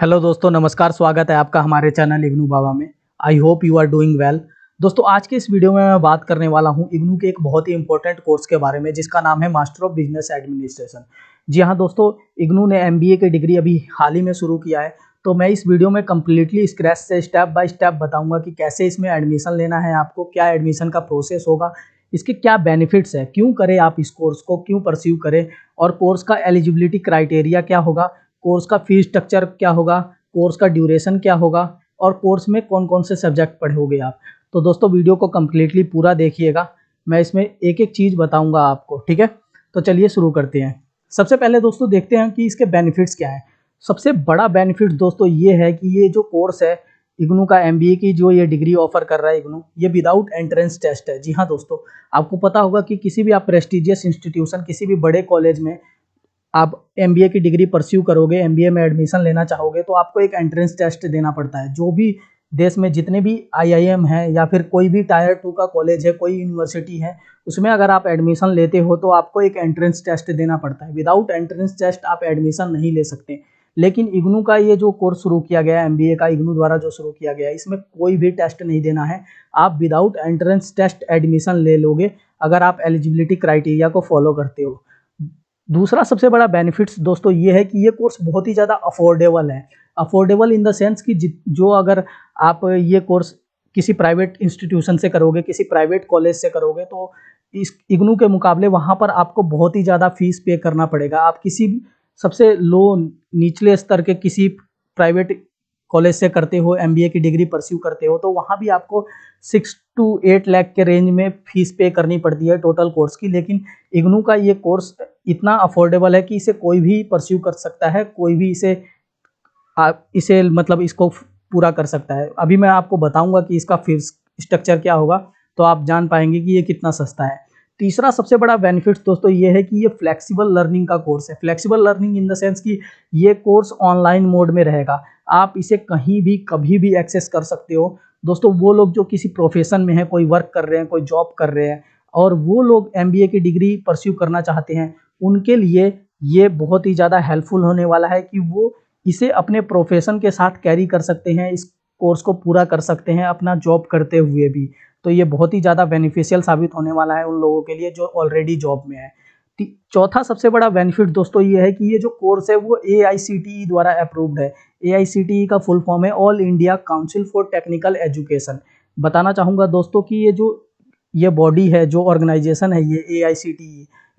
hello दोस्तों नमस्कार स्वागत है आपका हमारे चैनल इग्नू बाबा में I hope you are doing well दोस्तों आज के इस वीडियो में मैं बात करने वाला हूं इग्नू के एक बहुत ही इंपॉर्टेंट कोर्स के बारे में जिसका नाम है मास्टर ऑफ बिजनेस एडमिनिस्ट्रेशन जी हाँ दोस्तों इग्नू ने एम की डिग्री अभी हाल ही में शुरू किया है तो मैं इस वीडियो में कम्प्लीटली स्क्रैच से स्टेप बाय स्टेप बताऊंगा कि कैसे इसमें एडमिशन लेना है आपको क्या एडमिशन का प्रोसेस होगा इसके क्या बेनिफिट्स है क्यों करें आप इस कोर्स को क्यों परस्यू करें और कोर्स का एलिजिबिलिटी क्राइटेरिया क्या होगा कोर्स का फीस स्ट्रक्चर क्या होगा कोर्स का ड्यूरेशन क्या होगा और कोर्स में कौन कौन से सब्जेक्ट पढ़ोगे आप तो दोस्तों वीडियो को कम्प्लीटली पूरा देखिएगा मैं इसमें एक एक चीज़ बताऊँगा आपको ठीक है तो चलिए शुरू करते हैं सबसे पहले दोस्तों देखते हैं कि इसके बेनिफिट्स क्या हैं सबसे बड़ा बेनिफिट दोस्तों ये है कि ये जो कोर्स है इग्नू का एम की जो ये डिग्री ऑफर कर रहा है इग्नू ये विदाउट एंट्रेंस टेस्ट है जी हाँ दोस्तों आपको पता होगा कि किसी भी आप प्रेस्टिजियस इंस्टीट्यूशन किसी भी बड़े कॉलेज में आप एम की डिग्री परस्यू करोगे एम में एडमिशन लेना चाहोगे तो आपको एक एंट्रेंस टेस्ट देना पड़ता है जो भी देश में जितने भी एम हैं या फिर कोई भी टायर टू का कॉलेज है कोई यूनिवर्सिटी है उसमें अगर आप एडमिशन लेते हो तो आपको एक एंट्रेंस टेस्ट देना पड़ता है विदाउट एंट्रेंस टेस्ट आप एडमिशन नहीं ले सकते लेकिन इग्नू का ये जो कोर्स शुरू किया गया है एम का इग्नू द्वारा जो शुरू किया गया है इसमें कोई भी टेस्ट नहीं देना है आप विदाउट एंट्रेंस टेस्ट एडमिशन ले लोगे अगर आप एलिजिबिलिटी क्राइटेरिया को फॉलो करते हो दूसरा सबसे बड़ा बेनिफिट्स दोस्तों ये है कि ये कोर्स बहुत ही ज़्यादा अफोर्डेबल है अफोर्डेबल इन द सेंस कि जो अगर आप ये कोर्स किसी प्राइवेट इंस्टीट्यूशन से करोगे किसी प्राइवेट कॉलेज से करोगे तो इस इग्नू के मुकाबले वहाँ पर आपको बहुत ही ज़्यादा फीस पे करना पड़ेगा आप किसी भी सबसे लो निचले स्तर के किसी प्राइवेट कॉलेज से करते हो एम की डिग्री परस्यू करते हो तो वहाँ भी आपको सिक्स टू एट लैख के रेंज में फीस पे करनी पड़ती है टोटल कोर्स की लेकिन इग्नू का ये कोर्स इतना अफोर्डेबल है कि इसे कोई भी परस्यू कर सकता है कोई भी इसे आप इसे मतलब इसको पूरा कर सकता है अभी मैं आपको बताऊंगा कि इसका फीस स्ट्रक्चर क्या होगा तो आप जान पाएंगे कि ये कितना सस्ता है तीसरा सबसे बड़ा बेनिफिट दोस्तों ये है कि ये फ्लेक्सिबल लर्निंग का कोर्स है flexible learning in the sense कि ये कोर्स ऑनलाइन मोड में रहेगा आप इसे कहीं भी कभी भी एक्सेस कर सकते हो दोस्तों वो लोग जो किसी प्रोफेशन में है कोई वर्क कर रहे हैं कोई जॉब कर रहे हैं और वो लोग एम की डिग्री परस्यू करना चाहते हैं उनके लिए ये बहुत ही ज़्यादा हेल्पफुल होने वाला है कि वो इसे अपने प्रोफेशन के साथ कैरी कर सकते हैं इस कोर्स को पूरा कर सकते हैं अपना जॉब करते हुए भी तो ये बहुत ही ज़्यादा बेनिफिशियल साबित होने वाला है उन लोगों के लिए जो ऑलरेडी जॉब में है चौथा सबसे बड़ा बेनिफिट दोस्तों ये है कि ये जो कोर्स है वो ए e द्वारा अप्रूव्ड है ए e का फुल फॉर्म है all India council for technical education बताना चाहूँगा दोस्तों कि ये जो ये बॉडी है जो ऑर्गेनाइजेशन है ये ए e,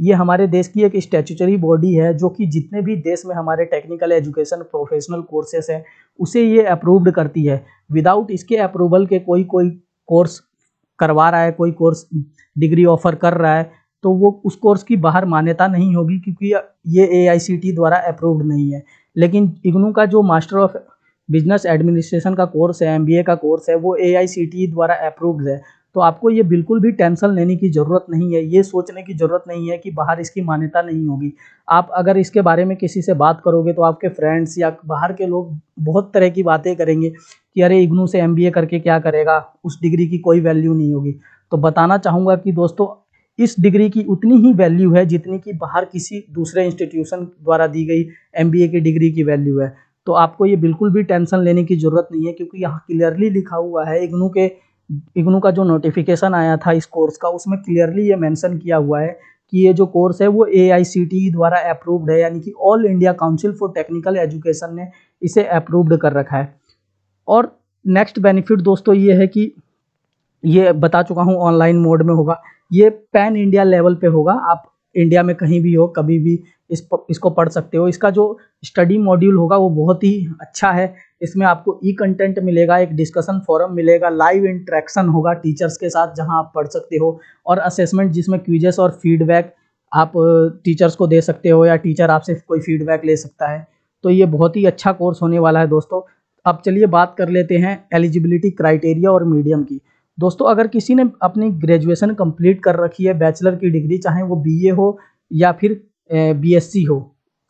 ये हमारे देश की एक स्टैचुचरी बॉडी है जो कि जितने भी देश में हमारे टेक्निकल एजुकेशन प्रोफेशनल कोर्सेस हैं उसे ये अप्रूव्ड करती है विदाउट इसके अप्रूवल के कोई कोई कोर्स करवा रहा है कोई कोर्स डिग्री ऑफर कर रहा है तो वो उस कोर्स की बाहर मान्यता नहीं होगी क्योंकि ये ए e द्वारा अप्रूव्ड नहीं है लेकिन इग्नू का जो मास्टर ऑफ बिजनेस एडमिनिस्ट्रेशन का कोर्स है एमबीए का कोर्स है वो एआईसीटी e द्वारा अप्रूव्ड है तो आपको ये बिल्कुल भी टेंशन लेने की ज़रूरत नहीं है ये सोचने की ज़रूरत नहीं है कि बाहर इसकी मान्यता नहीं होगी आप अगर इसके बारे में किसी से बात करोगे तो आपके फ्रेंड्स या बाहर के लोग बहुत तरह की बातें करेंगे कि अरे इग्नू से एम करके क्या करेगा उस डिग्री की कोई वैल्यू नहीं होगी तो बताना चाहूँगा कि दोस्तों इस डिग्री की उतनी ही वैल्यू है जितनी कि बाहर किसी दूसरे इंस्टीट्यूशन द्वारा दी गई एम की डिग्री की वैल्यू है तो आपको ये बिल्कुल भी टेंशन लेने की ज़रूरत नहीं है क्योंकि यहाँ क्लियरली लिखा हुआ है इग्नू के इग्नू का जो नोटिफिकेशन आया था इस कोर्स का उसमें क्लियरली ये मेंशन किया हुआ है कि ये जो कोर्स है वो ए e द्वारा अप्रूव्ड है यानी कि all India council for technical education ने इसे अप्रूव्ड कर रखा है और नेक्स्ट बेनिफिट दोस्तों ये है कि ये बता चुका हूँ ऑनलाइन मोड में होगा ये पैन इंडिया लेवल पे होगा आप इंडिया में कहीं भी हो कभी भी इस इसको पढ़ सकते हो इसका जो स्टडी मॉड्यूल होगा वो बहुत ही अच्छा है इसमें आपको ई कंटेंट मिलेगा एक डिस्कशन फोरम मिलेगा लाइव इंट्रैक्शन होगा टीचर्स के साथ जहां आप पढ़ सकते हो और असेसमेंट जिसमें क्विजेस और फीडबैक आप टीचर्स को दे सकते हो या टीचर आपसे कोई फीडबैक ले सकता है तो ये बहुत ही अच्छा कोर्स होने वाला है दोस्तों अब चलिए बात कर लेते हैं एलिजिबिलिटी क्राइटेरिया और मीडियम की दोस्तों अगर किसी ने अपनी ग्रेजुएशन कंप्लीट कर रखी है बैचलर की डिग्री चाहे वो बीए हो या फिर बीएससी हो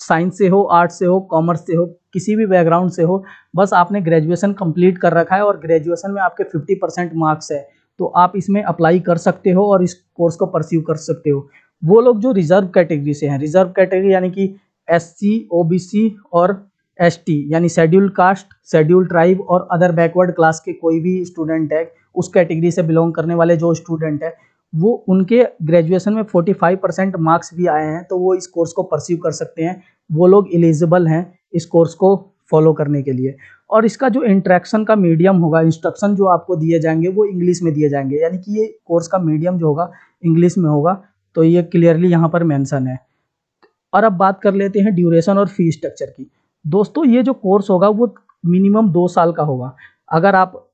साइंस से हो आर्ट्स से हो कॉमर्स से हो किसी भी बैकग्राउंड से हो बस आपने ग्रेजुएशन कंप्लीट कर रखा है और ग्रेजुएशन में आपके 50 परसेंट मार्क्स है तो आप इसमें अप्लाई कर सकते हो और इस कोर्स को परस्यू कर सकते हो वो लोग जो रिजर्व कैटेगरी से हैं रिजर्व कैटेगरी यानी कि एस सी और एस यानी शेड्यूल कास्ट शेड्यूल ट्राइब और अदर बैकवर्ड क्लास के कोई भी स्टूडेंट है उस कैटेगरी से बिलोंग करने वाले जो स्टूडेंट हैं वो उनके ग्रेजुएशन में 45 परसेंट मार्क्स भी आए हैं तो वो इस कोर्स को परसीव कर सकते हैं वो लोग एलिजिबल हैं इस कोर्स को फॉलो करने के लिए और इसका जो इंट्रैक्शन का मीडियम होगा इंस्ट्रक्शन जो आपको दिए जाएंगे वो इंग्लिश में दिए जाएंगे यानी कि ये कोर्स का मीडियम जो होगा इंग्लिश में होगा तो ये क्लियरली यहाँ पर मैंसन है और अब बात कर लेते हैं ड्यूरेशन और फी स्ट्रक्चर की दोस्तों ये जो कोर्स होगा वो मिनिमम दो साल का होगा अगर आप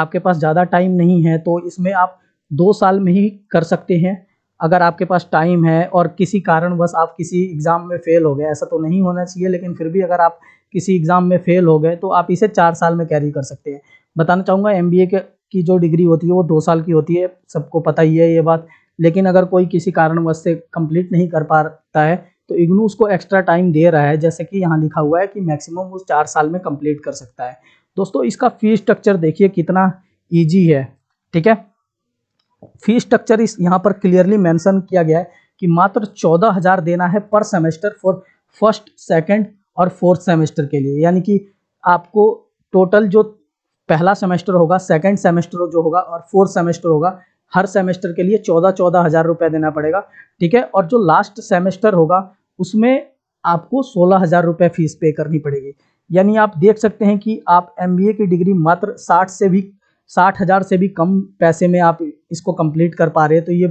आपके पास ज़्यादा टाइम नहीं है तो इसमें आप दो साल में ही कर सकते हैं अगर आपके पास टाइम है और किसी कारणवश आप किसी एग्ज़ाम में फ़ेल हो गए ऐसा तो नहीं होना चाहिए लेकिन फिर भी अगर आप किसी एग्ज़ाम में फ़ेल हो गए तो आप इसे चार साल में कैरी कर सकते हैं बताना चाहूँगा एम बी की जो डिग्री होती है वो दो साल की होती है सबको पता ही है ये बात लेकिन अगर कोई किसी कारणवश से कंप्लीट नहीं कर पाता है तो इग्नू उसको एक्स्ट्रा टाइम दे रहा है जैसे कि यहाँ लिखा हुआ है कि मैक्सिमम उस चार साल में कंप्लीट कर सकता है दोस्तों इसका फी स्ट्रक्चर देखिए कितना ईजी है ठीक है फी स्ट्रक्चर इस यहाँ पर क्लियरली मैंसन किया गया है कि मात्र चौदह हजार देना है पर सेमेस्टर फॉर फर्स्ट सेकेंड और फोर्थ सेमेस्टर के लिए यानी कि आपको टोटल जो पहला सेमेस्टर होगा सेकेंड सेमेस्टर जो होगा और फोर्थ सेमेस्टर होगा हर सेमेस्टर के लिए चौदह चौदह हज़ार रुपये देना पड़ेगा ठीक है और जो लास्ट सेमेस्टर होगा उसमें आपको सोलह हज़ार रुपये फीस पे करनी पड़ेगी यानी आप देख सकते हैं कि आप एम की डिग्री मात्र साठ से भी साठ हज़ार से भी कम पैसे में आप इसको कंप्लीट कर पा रहे हैं तो ये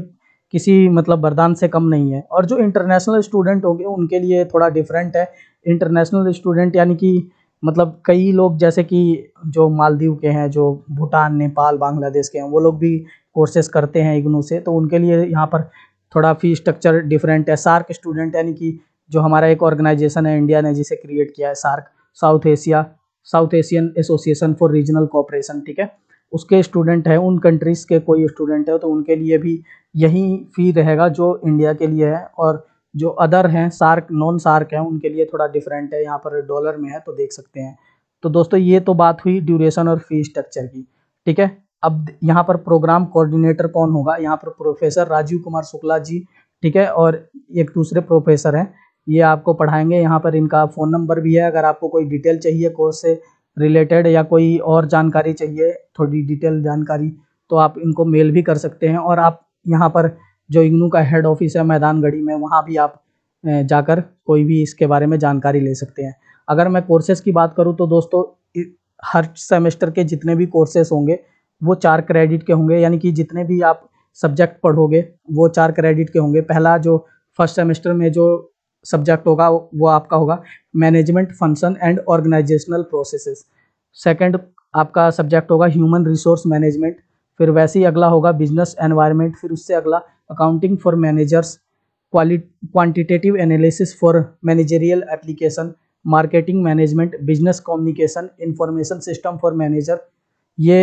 किसी मतलब वरदान से कम नहीं है और जो इंटरनेशनल स्टूडेंट होंगे उनके लिए थोड़ा डिफरेंट है इंटरनेशनल स्टूडेंट यानी कि मतलब कई लोग जैसे कि जो मालदीव के हैं जो भूटान नेपाल बांग्लादेश के हैं वो लोग भी कोर्सेज करते हैं इग्नू से तो उनके लिए यहाँ पर थोड़ा फी स्ट्रक्चर डिफरेंट है सार्क स्टूडेंट यानी कि जो हमारा एक ऑर्गेनाइजेशन है इंडिया ने जिसे क्रिएट किया है SAARC South Asia South Asian association for regional cooperation ठीक है उसके स्टूडेंट हैं उन कंट्रीज़ के कोई स्टूडेंट है तो उनके लिए भी यही फ़ी रहेगा जो इंडिया के लिए है और जो अदर हैं सार्क नॉन सार्क हैं उनके लिए थोड़ा डिफरेंट है यहाँ पर डॉलर में है तो देख सकते हैं तो दोस्तों ये तो बात हुई ड्यूरेशन और फी स्ट्रक्चर की ठीक है अब यहाँ पर प्रोग्राम कोऑर्डिनेटर कौन होगा यहाँ पर प्रोफेसर राजीव कुमार शुक्ला जी ठीक है और एक दूसरे प्रोफेसर हैं ये आपको पढ़ाएंगे यहाँ पर इनका फ़ोन नंबर भी है अगर आपको कोई डिटेल चाहिए कोर्स से रिलेटेड या कोई और जानकारी चाहिए थोड़ी डिटेल जानकारी तो आप इनको मेल भी कर सकते हैं और आप यहाँ पर जो इग्नू का हेड ऑफिस है मैदान गढ़ी में वहाँ भी आप जाकर कोई भी इसके बारे में जानकारी ले सकते हैं अगर मैं कोर्सेस की बात करूँ तो दोस्तों हर सेमेस्टर के जितने भी कोर्सेस होंगे वो चार क्रेडिट के होंगे यानी कि जितने भी आप सब्जेक्ट पढ़ोगे वो चार क्रेडिट के होंगे पहला जो फर्स्ट सेमेस्टर में जो सब्जेक्ट होगा वो आपका होगा management function and organisational processes second आपका सब्जेक्ट होगा ह्यूमन रिसोर्स मैनेजमेंट फिर वैसे ही अगला होगा बिजनेस एनवायरनमेंट फिर उससे अगला accounting for managers quantitative analysis for managerial application marketing management business communication information system for manager ये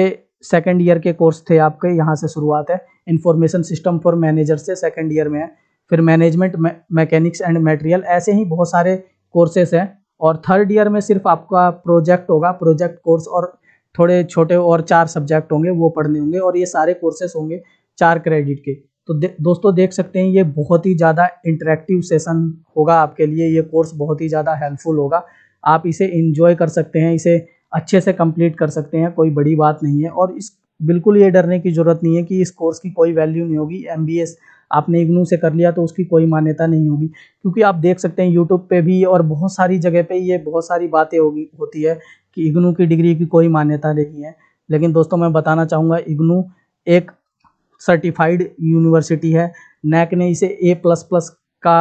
सेकेंड ईयर के कोर्स थे आपके यहाँ से शुरुआत है इंफॉर्मेशन सिस्टम फॉर मैनेजर से सेकेंड ईयर में है फिर मैनेजमेंट मैकेनिक्स एंड मटेरियल ऐसे ही बहुत सारे कोर्सेस हैं और थर्ड ईयर में सिर्फ आपका प्रोजेक्ट होगा प्रोजेक्ट कोर्स और थोड़े छोटे और चार सब्जेक्ट होंगे वो पढ़ने होंगे और ये सारे कोर्सेस होंगे चार क्रेडिट के तो दे, दोस्तों देख सकते हैं ये बहुत ही ज़्यादा इंटरेक्टिव सेशन होगा आपके लिए ये कोर्स बहुत ही ज़्यादा हेल्पफुल होगा आप इसे इन्जॉय कर सकते हैं इसे अच्छे से कंप्लीट कर सकते हैं कोई बड़ी बात नहीं है और इस बिल्कुल ये डरने की ज़रूरत नहीं है कि इस कोर्स की कोई वैल्यू नहीं होगी एम आपने इग्नू से कर लिया तो उसकी कोई मान्यता नहीं होगी क्योंकि आप देख सकते हैं यूट्यूब पे भी और बहुत सारी जगह पे ये बहुत सारी बातें होगी होती है कि इग्नू की डिग्री की कोई मान्यता नहीं है लेकिन दोस्तों मैं बताना चाहूँगा इग्नू एक सर्टिफाइड यूनिवर्सिटी है नैक ने इसे ए प्लस प्लस का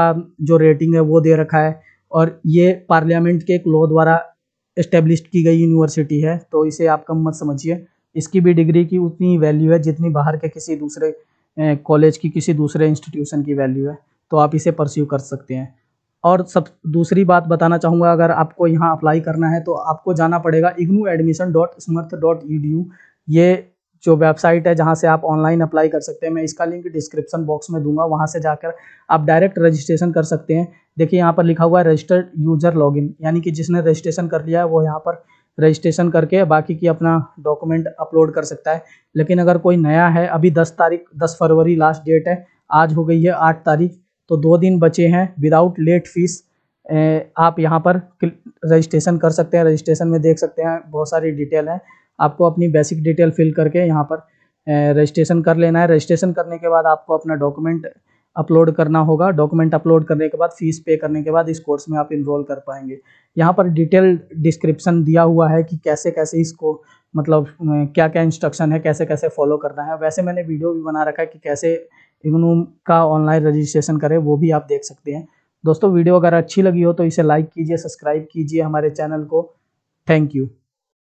जो रेटिंग है वो दे रखा है और ये पार्लियामेंट के एक लॉ द्वारा इस्टेब्लिश की गई यूनिवर्सिटी है तो इसे आप कम मत समझिए इसकी भी डिग्री की उतनी वैल्यू है जितनी बाहर के किसी दूसरे कॉलेज की किसी दूसरे इंस्टीट्यूशन की वैल्यू है तो आप इसे परस्यू कर सकते हैं और सब दूसरी बात बताना चाहूँगा अगर आपको यहाँ अप्लाई करना है तो आपको जाना पड़ेगा IGNOU admission dot Samarth dot E D U ये जो वेबसाइट है जहाँ से आप ऑनलाइन अप्लाई कर सकते हैं मैं इसका लिंक डिस्क्रिप्शन बॉक्स में दूंगा वहाँ से जाकर आप डायरेक्ट रजिस्ट्रेशन कर सकते हैं देखिए यहाँ पर लिखा हुआ है रजिस्टर्ड यूजर लॉगिन यानी कि जिसने रजिस्ट्रेशन कर लिया है वो यहाँ पर रजिस्ट्रेशन करके बाकी की अपना डॉक्यूमेंट अपलोड कर सकता है लेकिन अगर कोई नया है अभी दस तारीख दस फरवरी लास्ट डेट है आज हो गई है आठ तारीख तो दो दिन बचे हैं विदाउट लेट फीस आप यहाँ पर रजिस्ट्रेशन कर सकते हैं रजिस्ट्रेशन में देख सकते हैं बहुत सारी डिटेल है आपको अपनी बेसिक डिटेल फिल करके यहाँ पर रजिस्ट्रेशन कर लेना है रजिस्ट्रेशन करने के बाद आपको अपना डॉक्यूमेंट अपलोड करना होगा डॉक्यूमेंट अपलोड करने के बाद फीस पे करने के बाद इस कोर्स में आप इनरोल कर पाएंगे यहाँ पर डिटेल डिस्क्रिप्शन दिया हुआ है कि कैसे कैसे इसको मतलब क्या क्या इंस्ट्रक्शन है कैसे कैसे फॉलो करना है वैसे मैंने वीडियो भी बना रखा है कि कैसे इग्नू का ऑनलाइन रजिस्ट्रेशन करें वो भी आप देख सकते हैं दोस्तों वीडियो अगर अच्छी लगी हो तो इसे लाइक कीजिए सब्सक्राइब कीजिए हमारे चैनल को थैंक यू